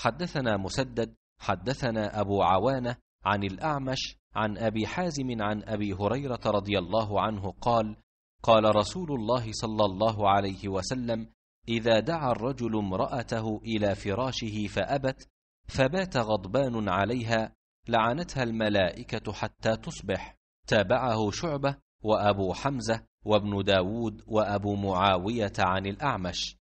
حدثنا مسدد حدثنا أبو عوانة عن الأعمش عن أبي حازم عن أبي هريرة رضي الله عنه قال قال رسول الله صلى الله عليه وسلم إذا دعا الرجل امرأته إلى فراشه فأبت فبات غضبان عليها لعنتها الملائكة حتى تصبح تابعه شعبة وأبو حمزة وابن داود وأبو معاوية عن الأعمش